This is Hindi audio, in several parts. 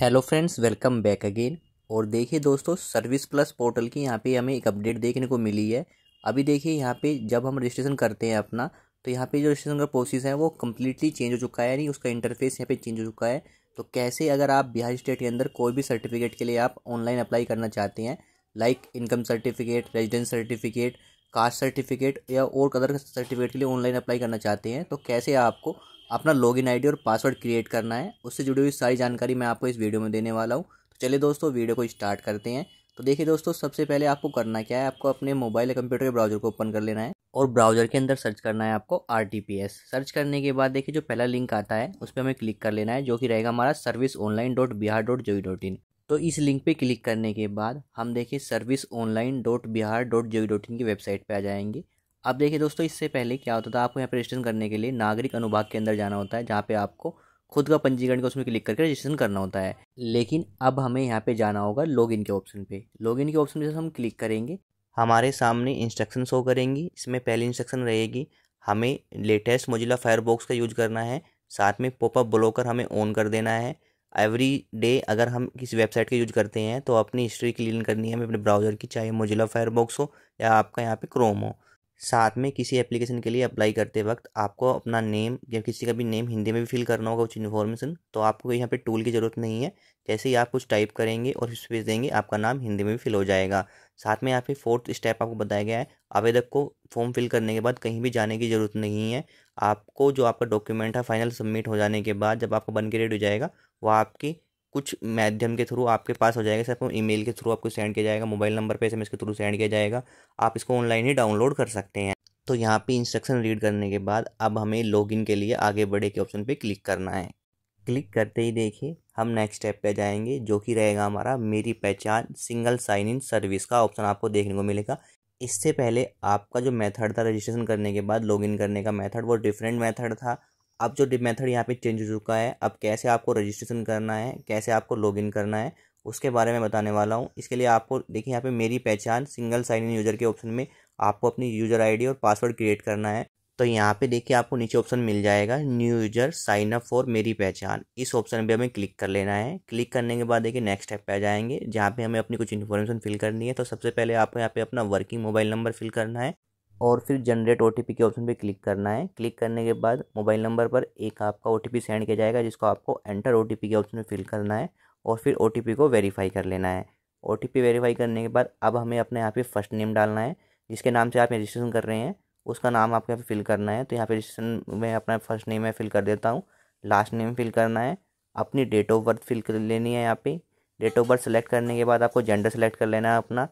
hello friends welcome back again और देखिए दोस्तों सर्विस प्लस पोर्टल की यहाँ पे हमें एक अपडेट देखने को मिली है अभी देखिए यहाँ पे जब हम रजिस्ट्रेशन करते हैं अपना तो यहाँ पे जो रजिस्ट्रेशन का प्रोसेस है वो कम्प्लीटली चेंज हो चुका है यानी उसका इंटरफेस यहाँ पे चेंज हो चुका है तो कैसे अगर आप बिहार स्टेट के अंदर कोई भी सर्टिफिकेट के लिए आप ऑनलाइन अप्लाई करना चाहते हैं like income certificate residence certificate caste certificate या और कदर सर्टिफिकेट के लिए ऑनलाइन अप्लाई करना चाहते हैं तो कैसे आपको अपना लॉगिन आईडी और पासवर्ड क्रिएट करना है उससे जुड़ी हुई सारी जानकारी मैं आपको इस वीडियो में देने वाला हूँ तो चलिए दोस्तों वीडियो को स्टार्ट करते हैं तो देखिए दोस्तों सबसे पहले आपको करना क्या है आपको अपने मोबाइल या कंप्यूटर के ब्राउजर को ओपन कर लेना है और ब्राउजर के अंदर सर्च करना है आपको आर सर्च करने के बाद देखिए जो पहला लिंक आता है उस पर हमें क्लिक कर लेना है जो कि रहेगा हमारा service online dot Bihar dot G dot in तो इस लिंक पे क्लिक करने के बाद हम देखिए service online dot Bihar dot G dot in की वेबसाइट पे आ जाएंगे अब देखिए दोस्तों इससे पहले क्या होता था आपको यहाँ पर रजिस्ट्रेशन करने के लिए नागरिक अनुभाग के अंदर जाना होता है जहाँ पे आपको खुद का पंजीकरण का उसमें क्लिक करके रजिस्ट्रेशन करना होता है लेकिन अब हमें यहाँ पे जाना होगा लॉगिन के ऑप्शन पे लॉगिन के ऑप्शन पे हम क्लिक करेंगे हमारे सामने इंस्ट्रक्शन शो करेंगी इसमें पहली इंस्ट्रक्शन रहेगी हमें लेटेस्ट मोजिला फायरबॉक्स का यूज करना है साथ में पॉपअप ब्लॉकर हमें ऑन कर देना है एवरी डे अगर हम किसी वेबसाइट का यूज करते हैं तो अपनी हिस्ट्री क्लीन करनी है हमें अपने ब्राउज़र की चाहे मोजिला फायरबॉक्स हो या आपका यहाँ पे क्रोम हो साथ में किसी एप्लीकेशन के लिए अप्लाई करते वक्त आपको अपना नेम या किसी का भी नेम हिंदी में भी फिल करना होगा कुछ इन्फॉर्मेशन तो आपको यहाँ पे टूल की ज़रूरत नहीं है जैसे ही आप कुछ टाइप करेंगे और स्पेस देंगे आपका नाम हिंदी में भी फिल हो जाएगा साथ में यहाँ पे फोर्थ स्टेप आपको बताया गया है आवेदक को फॉर्म फिल करने के बाद कहीं भी जाने की ज़रूरत नहीं है आपको जो आपका डॉक्यूमेंट है फाइनल सबमिट हो जाने के बाद जब आपका बन के रेड हो जाएगा वह आपकी कुछ माध्यम के थ्रू आपके पास हो जाएगा सिर्फ ईमेल के थ्रू आपको सेंड किया जाएगा मोबाइल नंबर पे एसएमएस के थ्रू सेंड किया जाएगा आप इसको ऑनलाइन ही डाउनलोड कर सकते हैं तो यहाँ पे इंस्ट्रक्शन रीड करने के बाद अब हमें लॉगिन के लिए आगे बढ़े के ऑप्शन पे क्लिक करना है क्लिक करते ही देखिए हम नेक्स्ट स्टेप पे जाएंगे जो कि रहेगा हमारा Meri Pehchan single sign in service का ऑप्शन आपको देखने को मिलेगा इससे पहले आपका जो मेथड था रजिस्ट्रेशन करने के बाद लॉगिन करने का मेथड वो डिफरेंट मेथड था अब जो मेथड यहाँ पे चेंज हो चुका है अब कैसे आपको रजिस्ट्रेशन करना है कैसे आपको लॉगिन करना है उसके बारे में बताने वाला हूँ इसके लिए आपको देखिए यहाँ पे Meri Pehchan single sign in user के ऑप्शन में आपको अपनी यूज़र आईडी और पासवर्ड क्रिएट करना है तो यहाँ पे देखिए आपको नीचे ऑप्शन मिल जाएगा new user sign up for Meri Pehchan इस ऑप्शन पर हमें क्लिक कर लेना है क्लिक करने के बाद देखिए नेक्स्ट स्टेप पर आ जाएंगे जहाँ पर हमें अपनी कुछ इन्फॉर्मेशन फिल करनी है तो सबसे पहले आपको यहाँ पर अपना वर्किंग मोबाइल नंबर फिल करना है और फिर जनरेट ओ के ऑप्शन पर क्लिक करना है क्लिक करने के बाद मोबाइल नंबर पर एक आपका ओ सेंड किया जाएगा जिसको आपको एंटर ओ के ऑप्शन में फिल करना है और फिर ओ को वेरीफाई कर लेना है ओ वेरीफाई करने के बाद अब हमें अपने यहाँ पे फर्स्ट नेम डालना है जिसके नाम से आप रजिस्ट्रेशन कर रहे हैं उसका नाम आपके यहाँ पर फिल करना है तो यहाँ पे रजिस्ट्रेशन में अपना फर्स्ट नेम है फिल कर देता हूँ लास्ट नेम फिल करना है अपनी डेट ऑफ बर्थ फिल कर लेनी है यहाँ पे डेट ऑफ बर्थ सेलेक्ट करने के बाद आपको जेंडर सेलेक्ट कर लेना है अपना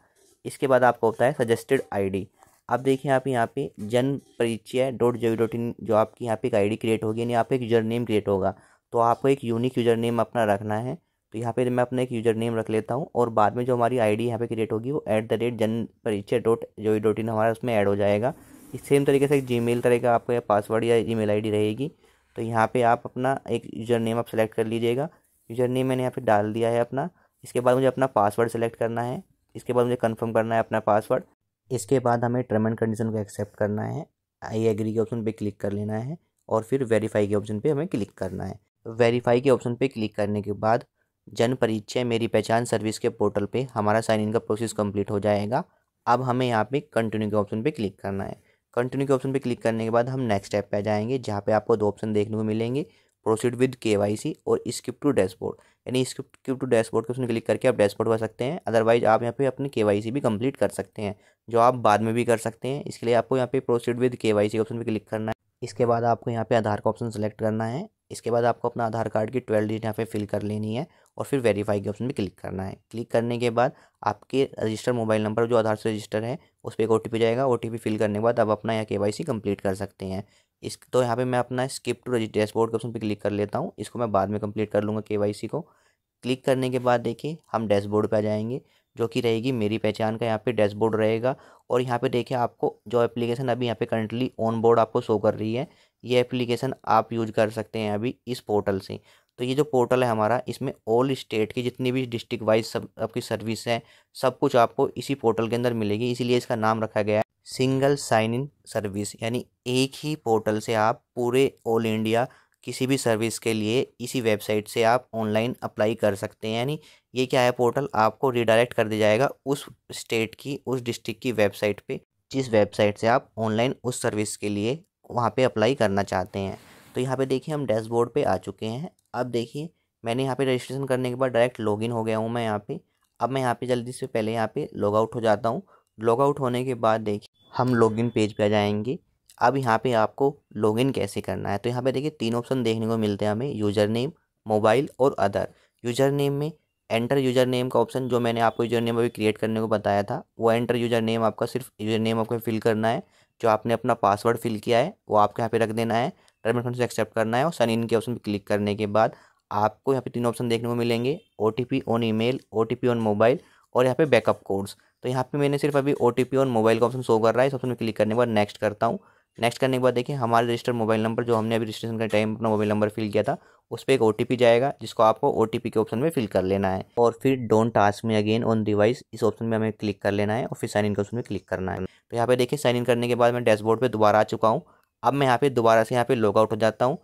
इसके बाद आपको होता है सजेस्टेड आईडी आप देखिए आप यहाँ पे जन परिचय डॉट जी डॉट इन जो आपकी यहाँ पे एक आई क्रिएट होगी यानी यहाँ पे एक यूजर नेम क्रिएट होगा तो आपको एक यूनिक यूजर नेम अपना रखना है तो यहाँ पे मैं अपना एक यूजर नेम रख लेता हूँ और बाद में जो हमारी आईडी यहाँ पर क्रिएट होगी वो एट द रेट जन परिचय डॉट जो डॉट इन हमारा उसमें ऐड हो जाएगा इस सेम तरीके से एक जी मेल तरह का आपका पासवर्ड या ई मेल रहेगी तो यहाँ पर आप अपना एक यूजर नेम आप सेलेक्ट कर लीजिएगा यूजर नेम मैंने यहाँ पर डाल दिया है अपना इसके बाद मुझे अपना पासवर्ड सेलेक्ट करना है इसके बाद मुझे कन्फर्म करना है अपना पासवर्ड इसके बाद हमें टर्म एंड कंडीशन को एक्सेप्ट करना है आई एग्री के ऑप्शन पे क्लिक कर लेना है और फिर वेरीफाई के ऑप्शन पे हमें क्लिक करना है वेरीफाई के ऑप्शन पे क्लिक करने के बाद जन परिचय मेरी पहचान सर्विस के पोर्टल पे हमारा साइन इन का प्रोसेस कंप्लीट हो जाएगा अब हमें यहाँ पे कंटिन्यू के ऑप्शन पे क्लिक करना है कंटिन्यू के ऑप्शन पे क्लिक करने के बाद हम नेक्स्ट स्टेप पे जाएंगे जहाँ पे आपको दो ऑप्शन देखने को मिलेंगे proceed with K Y C और स्किप टू डैशबोर्ड यानी स्किप टू डैशबोर्ड के उसमें क्लिक करके आप डैशबोर्ड भर सकते हैं अदरवाइज आप यहाँ पे अपनी के वाई सी भी कंप्लीट कर सकते हैं जो आप बाद में भी कर सकते हैं इसके लिए आपको यहाँ पे proceed with K Y C option पर क्लिक करना है इसके बाद आपको यहाँ पे आधार का ऑप्शन सेलेक्ट करना है इसके बाद आपको अपना आधार कार्ड की ट्वेल्व डिजिट यहाँ पे फिल कर लेनी है और फिर वेरीफाई के ऑप्शन पर क्लिक करना है क्लिक करने के बाद आपके रजिस्टर मोबाइल नंबर जो आधार से रजिस्टर है उस पर एक ओ जाएगा ओ फिल करने के बाद आप अपना यहाँ के कंप्लीट कर सकते हैं इस तो यहाँ पे मैं अपना स्किप टू डैशबोर्ड के ऑप्शन पे क्लिक कर लेता हूँ इसको मैं बाद में कंप्लीट कर लूँगा केवाईसी को क्लिक करने के बाद देखिए हम डैशबोर्ड पे आ जाएंगे जो कि रहेगी मेरी पहचान का यहाँ पे डैशबोर्ड रहेगा और यहाँ पे देखिए आपको जो एप्लीकेशन अभी यहाँ पे करंटली ऑन बोर्ड आपको शो कर रही है ये एप्लीकेशन आप यूज कर सकते हैं अभी इस पोर्टल से तो ये जो पोर्टल है हमारा इसमें ऑल स्टेट की जितनी भी डिस्ट्रिक्ट वाइज सब आपकी सर्विस है सब कुछ आपको इसी पोर्टल के अंदर मिलेगी इसीलिए इसका नाम रखा गया है सिंगल साइन इन सर्विस यानी एक ही पोर्टल से आप पूरे ऑल इंडिया किसी भी सर्विस के लिए इसी वेबसाइट से आप ऑनलाइन अप्लाई कर सकते हैं यानी ये क्या है पोर्टल आपको रिडायरेक्ट कर दिया जाएगा उस स्टेट की उस डिस्ट्रिक्ट की वेबसाइट पे जिस वेबसाइट से आप ऑनलाइन उस सर्विस के लिए वहाँ पे अप्लाई करना चाहते हैं तो यहाँ पे देखिए हम डैशबोर्ड पे आ चुके हैं अब देखिए मैंने यहाँ पे रजिस्ट्रेशन करने के बाद डायरेक्ट लॉग हो गया हूँ मैं यहाँ पर अब मैं यहाँ पर जल्दी से पहले यहाँ पर लॉग आउट हो जाता हूँ लॉग आउट होने के बाद देखिए हम लॉगिन पेज पे आ जाएंगे अब यहाँ पे आपको लॉगिन कैसे करना है तो यहाँ पे देखिए तीन ऑप्शन देखने को मिलते हैं हमें यूज़र नेम मोबाइल और अदर यूज़र नेम में एंटर यूज़र नेम का ऑप्शन जो मैंने आपको यूज़र नेम अभी क्रिएट करने को बताया था वो एंटर यूज़र नेम आपका सिर्फ यूज़र नेम आपको फिल करना है जो आपने अपना पासवर्ड फिल किया है वो आपके यहाँ पे रख देना है टर्म एंड एक्सेप्ट करना है और सन इन के ऑप्शन पर क्लिक करने के बाद आपको यहाँ पे तीन ऑप्शन देखने को मिलेंगे O T P on email O T P on mobile और यहाँ पे बैकअप कोड्स तो यहाँ पे मैंने सिर्फ अभी ओ टी पी और मोबाइल का ऑप्शन शो कर रहा है इस ऑप्शन में क्लिक करने के बाद नेक्स्ट करता हूँ नेक्स्ट करने के बाद देखिए हमारे रजिस्टर मोबाइल नंबर जो हमने अभी रजिस्ट्रेशन के टाइम अपना मोबाइल नंबर फिल किया था उस पर एक ओ जाएगा जिसको आपको ओ के ऑप्शन में फिल कर लेना है और फिर don't ask me again on device इस ऑप्शन में हमें क्लिक कर लेना है और फिर साइन इन के ऑप्शन में क्लिक करना है तो यहाँ पे देखिए साइन इन करने के बाद मैं डैशबोर्ड पर दोबारा आ चुका हूँ अब मैं यहाँ पे दोबारा से यहाँ पे लॉग आउट हो जाता हूँ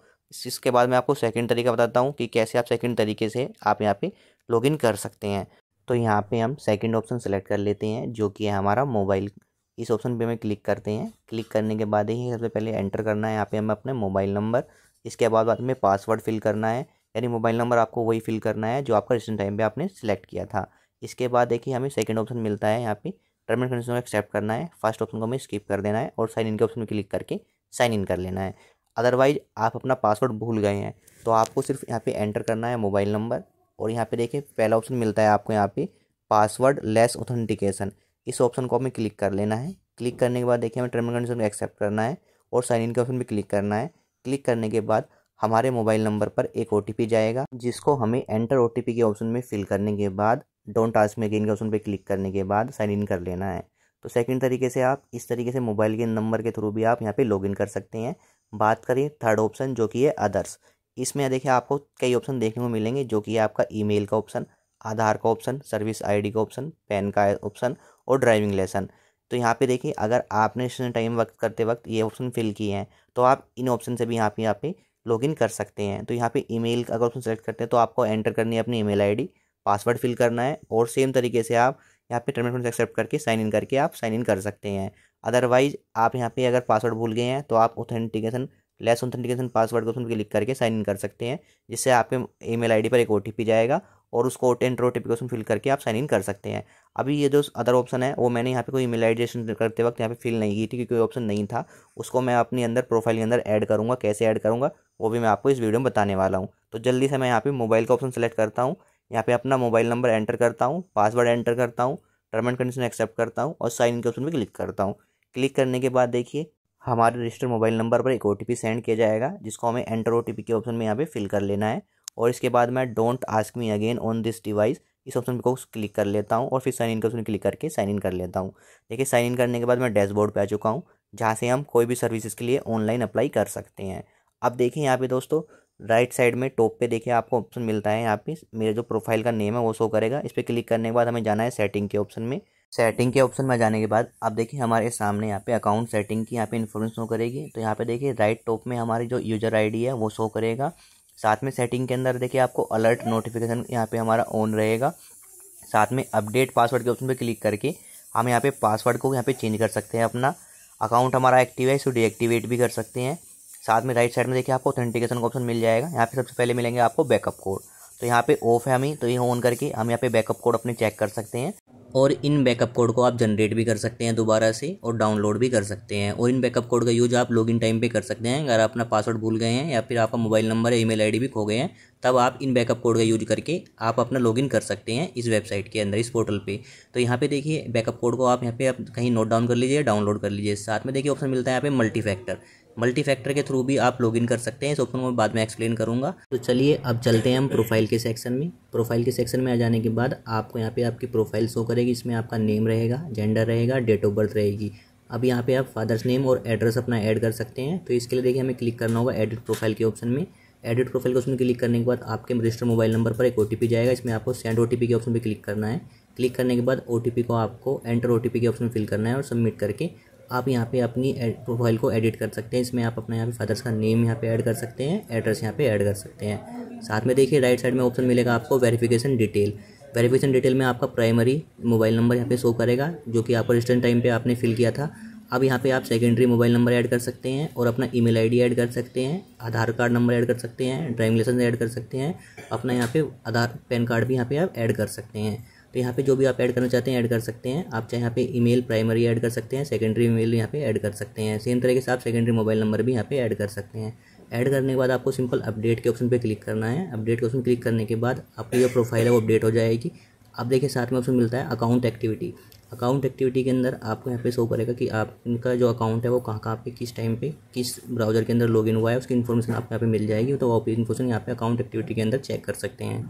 इसके बाद मैं आपको सेकंड तरीका बताता हूँ कि कैसे आप सेकंड तरीके से आप यहाँ पे लॉगिन कर सकते हैं तो यहाँ पे हम सेकंड ऑप्शन सेलेक्ट कर लेते हैं जो कि है हमारा मोबाइल इस ऑप्शन पे हमें क्लिक करते हैं क्लिक करने के बाद ही सबसे पहले एंटर करना है यहाँ पे हमें अपने मोबाइल नंबर इसके बाद हमें पासवर्ड फिल करना है यानी मोबाइल नंबर आपको वही फिल करना है जो आपका रिसेंट टाइम पर आपने सेलेक्ट किया था इसके बाद देखिए हमें सेकेंड ऑप्शन मिलता है यहाँ पर टर्म एंड कंडीशन को एक्सेप्ट करना है फर्स्ट ऑप्शन को हमें स्किप कर देना है और साइन इन के ऑप्शन में क्लिक करके साइन इन कर लेना है अदरवाइज आप अपना पासवर्ड भूल गए हैं तो आपको सिर्फ यहाँ पे एंटर करना है मोबाइल नंबर और यहाँ पे देखिए पहला ऑप्शन मिलता है आपको यहाँ पे पासवर्ड लेस ऑथेंटिकेशन इस ऑप्शन को हमें क्लिक कर लेना है क्लिक करने के बाद देखिए हमें टर्म एंड कंडीशन को एक्सेप्ट करना है और साइन इन के ऑप्शन पर क्लिक करना है क्लिक करने के बाद हमारे मोबाइल नंबर पर एक ओ जाएगा जिसको हमें एंटर ओ के ऑप्शन में फिल करने के बाद डोंट टास्क में अगेन के ऑप्शन पर क्लिक करने के बाद साइन इन कर लेना है तो सेकंड तरीके से आप इस तरीके से मोबाइल के नंबर के थ्रू भी आप यहाँ पे लॉगिन कर सकते हैं बात करें थर्ड ऑप्शन जो कि है अदर्स इसमें देखिए आपको कई ऑप्शन देखने को मिलेंगे जो कि आपका ईमेल का ऑप्शन आधार का ऑप्शन सर्विस आईडी का ऑप्शन पैन का ऑप्शन और ड्राइविंग लाइसेंस तो यहाँ पे देखिए अगर आपने इस टाइम वक्त करते वक्त ये ऑप्शन फिल किए हैं तो आप इन ऑप्शन से भी यहाँ पे यहाँ पे लॉगिन कर सकते हैं तो यहाँ पे ईमेल का अगर ऑप्शन सेलेक्ट करते हैं तो आपको एंटर करनी है अपनी ईमेल आईडी पासवर्ड फिल करना है और सेम तरीके से आप यहाँ पे एंड एक्सेप्ट करके साइन इन करके आप साइन इन कर सकते हैं अदरवाइज आप यहाँ पे अगर पासवर्ड भूल गए हैं तो आप ऑथेंटिकेशन लेस ऑथेंटिकेशन पासवर्ड को क्लिक करके साइन इन कर सकते हैं जिससे आपके ईमेल आईडी पर एक ओटीपी जाएगा और उसको enter O T P fill करके आप साइन इन कर सकते हैं अभी ये जो अदर ऑप्शन है वो मैंने यहाँ पे कोई ईमेल आई करते वक्त यहाँ पे फिल नहीं की थी क्योंकि कोई ऑप्शन नहीं था उसको मैं अपने अंदर प्रोफाइल के अंदर ऐड करूँगा कैसे ऐड करूँगा वो भी मैं आपको इस वीडियो में बताने वाला हूँ तो जल्दी से मैं यहाँ पर मोबाइल का ऑप्शन सेलेक्ट करता हूँ यहाँ पर अपना मोबाइल नंबर एंटर करता हूँ पासवर्ड एंटर करता हूँ टर्म एंड कंडीशन एक्सेप्ट करता हूँ और साइन इन के ऑप्शन पर क्लिक करता हूँ क्लिक करने के बाद देखिए हमारे रजिस्टर मोबाइल नंबर पर एक ओ सेंड किया जाएगा जिसको हमें एंटर ओ के ऑप्शन में यहाँ पे फिल कर लेना है और इसके बाद मैं don't ask me again on this device इस ऑप्शन को क्लिक कर लेता हूँ और फिर साइन इन का ऑप्शन क्लिक करके साइन इन कर लेता हूँ देखिए साइन इन करने के बाद मैं डैशबोर्ड पर आ चुका हूँ जहाँ से हम कोई भी सर्विसेज के लिए ऑनलाइन अप्लाई कर सकते हैं अब देखिए यहाँ पे दोस्तों राइट साइड में टॉप पे देखिए आपको ऑप्शन मिलता है यहाँ पे मेरे जो प्रोफाइल का नेम है वो शो करेगा इस पर क्लिक करने के बाद हमें जाना है सेटिंग के ऑप्शन में सेटिंग के ऑप्शन में जाने के बाद आप देखिए हमारे सामने यहाँ पे अकाउंट सेटिंग की यहाँ पे इन्फॉर्मेशन शो करेगी तो यहाँ पे देखिए राइट टॉप में हमारी जो यूजर आईडी है वो शो करेगा साथ में सेटिंग के अंदर देखिए आपको अलर्ट नोटिफिकेशन यहाँ पे हमारा ऑन रहेगा साथ में अपडेट पासवर्ड के ऑप्शन पर क्लिक करके हम यहाँ पे पासवर्ड को यहाँ पर चेंज कर सकते हैं अपना अकाउंट हमारा एक्टिव है इसको डीएक्टिवेट भी कर सकते हैं साथ में राइट साइड में देखिए आपको ऑथेंटिकेशन का ऑप्शन मिल जाएगा यहाँ पर सबसे पहले मिलेंगे आपको बैकअप कोड तो यहाँ पे ऑफ है हमें तो ये ऑन करके हम यहाँ पे बैकअप कोड अपने चेक कर सकते हैं और इन बैकअप कोड को आप जनरेट भी कर सकते हैं दोबारा से और डाउनलोड भी कर सकते हैं और इन बैकअप कोड का यूज आप लॉगिन टाइम पे कर सकते हैं अगर आप अपना पासवर्ड भूल गए हैं या फिर आपका मोबाइल नंबर या ईमेल आईडी भी खो गए हैं तब आप इन बैकअप कोड का यूज करके आप अपना लॉगिन कर सकते हैं इस वेबसाइट के अंदर इस पोर्टल पर तो यहाँ पे देखिए बैकअप कोड को आप यहाँ पे आप कहीं नोट डाउन कर लीजिए डाउनलोड कर लीजिए साथ में देखिए ऑप्शन मिलता है यहाँ पे मल्टी फैक्टर मल्टी फैक्टर के थ्रू भी आप लॉगिन कर सकते हैं इस ऑप्शन को बाद में एक्सप्लेन करूँगा तो चलिए अब चलते हैं हम प्रोफाइल के सेक्शन में प्रोफाइल के सेक्शन में आ जाने के बाद आपको यहाँ पे आपकी प्रोफाइल शो करेगी इसमें आपका नेम रहेगा जेंडर रहेगा डेट ऑफ बर्थ रहेगी अब यहाँ पे आप फादर्स नेम और एड्रेस अपना ऐड कर सकते हैं तो इसके लिए देखिए हमें क्लिक करना होगा एडिट प्रोफाइल के ऑप्शन में एडिट प्रोफाइल के ऑप्शन क्लिक करने के बाद आपके रजिस्टर मोबाइल नंबर पर एक ओ जाएगा इसमें आपको सेंड ओ के ऑप्शन पर क्लिक करना है क्लिक करने के बाद ओ को आपको एंटर ओ के ऑप्शन फिल करना है और सबमिट करके आप यहाँ पे अपनी प्रोफाइल को एडिट कर सकते हैं इसमें आप अपना यहाँ पे फादर्स का नेम यहाँ पे ऐड कर सकते हैं एड्रेस यहाँ पे ऐड कर सकते हैं साथ में देखिए राइट साइड में ऑप्शन मिलेगा आपको वेरिफिकेशन डिटेल वेरिफिकेशन डिटेल में आपका प्राइमरी मोबाइल नंबर यहाँ पे शो करेगा जो कि आपको रिस्टेंट टाइम पर आपने फिल किया था अब यहाँ पे आप सेकेंडरी मोबाइल नंबर ऐड कर सकते हैं और अपना ईमेल आईडी ऐड कर सकते हैं आधार कार्ड नंबर ऐड कर सकते हैं ड्राइविंग लाइसेंस ऐड कर सकते हैं अपना यहाँ पे आधार पैन कार्ड भी यहाँ पे आप ऐड कर सकते हैं तो यहाँ पे जो भी आप ऐड करना चाहते हैं ऐड कर सकते हैं आप चाहे यहाँ पे ईमेल प्राइमरी ऐड कर सकते हैं सेकेंडरी ईमेल यहाँ पे ऐड कर सकते हैं सेम तरीके से आप सेकेंडरी मोबाइल नंबर भी यहाँ पे ऐड कर सकते हैं ऐड करने के बाद आपको सिंपल अपडेट के ऑप्शन पे क्लिक करना है अपडेट के ऑप्शन क्लिक करने के बाद आपकी जो प्रोफाइल है वो अपडेट हो जाएगी आप देखिए साथ में ऑप्शन मिलता है अकाउंट एक्टिविटी अकाउंट एक्टिविटी के अंदर आपको यहाँ पे शो करेगा कि आपका जो अकाउंट है वो कहाँ कहाँ पे किस टाइम पे किस ब्राउज़र के अंदर लॉगिन हुआ है उसकी इन्फॉर्मेशन आपको यहाँ पे मिल जाएगी तो आप इन्फॉर्मेशन यहाँ पे अकाउंट एक्टिविटी के अंदर चेक कर सकते हैं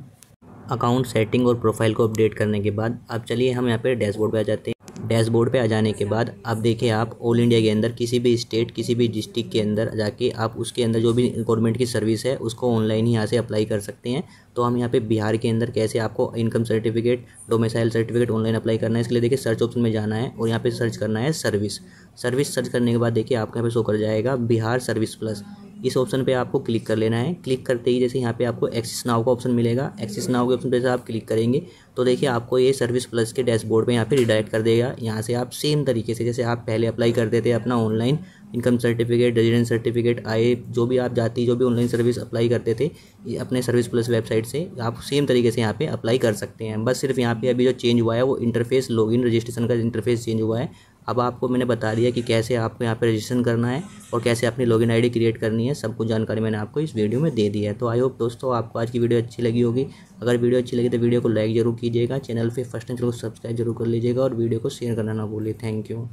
अकाउंट सेटिंग और प्रोफाइल को अपडेट करने के बाद अब चलिए हम यहाँ पर डैशबोर्ड पर आ जाते हैं डैशबोर्ड पे आ जाने के बाद अब देखिए आप ऑल इंडिया के अंदर किसी भी स्टेट किसी भी डिस्ट्रिक्ट के अंदर जाके आप उसके अंदर जो भी गवर्नमेंट की सर्विस है उसको ऑनलाइन ही यहाँ से अप्लाई कर सकते हैं तो हम यहाँ पे बिहार के अंदर कैसे आपको income certificate domicile certificate online apply करना है इसके लिए देखिए सर्च ऑप्शन में जाना है और यहाँ पर सर्च करना है सर्विस सर्विस सर्च करने के बाद देखिए आपके यहाँ पर शो कर जाएगा बिहार सर्विस प्लस इस ऑप्शन पे आपको क्लिक कर लेना है क्लिक करते ही जैसे यहाँ पे आपको एक्सिस नाव का ऑप्शन मिलेगा एक्सिस नाव के ऑप्शन पे जैसे आप क्लिक करेंगे तो देखिए आपको ये सर्विस प्लस के डैशबोर्ड पे यहाँ पे रिडायरेक्ट कर देगा यहाँ से आप सेम तरीके से जैसे आप पहले अप्लाई करते थे अपना online income certificate residence certificate आए जो भी आप जाती जो भी ऑनलाइन सर्विस अप्लाई करते थे अपने सर्विस प्लस वेबसाइट से आप सेम तरीके से यहाँ पे अप्लाई कर सकते हैं बस सिर्फ यहाँ पे अभी जो चेंज हुआ है वो इंटरफेस लॉगिन रजिस्ट्रेशन का इंटरफेस चेंज हुआ है अब आपको मैंने बता दिया कि कैसे आपको यहाँ पर रजिस्ट्रेशन करना है और कैसे अपनी लॉगिन आईडी क्रिएट करनी है सब कुछ जानकारी मैंने आपको इस वीडियो में दे दी है तो आई होप दोस्तों आपको आज की वीडियो अच्छी लगी होगी अगर वीडियो अच्छी लगी तो वीडियो को लाइक जरूर कीजिएगा चैनल पर फर्स्ट टाइम चैनल को सब्सक्राइब जरूर कर लीजिएगा और वीडियो को शेयर करना ना भूलिए थैंक यू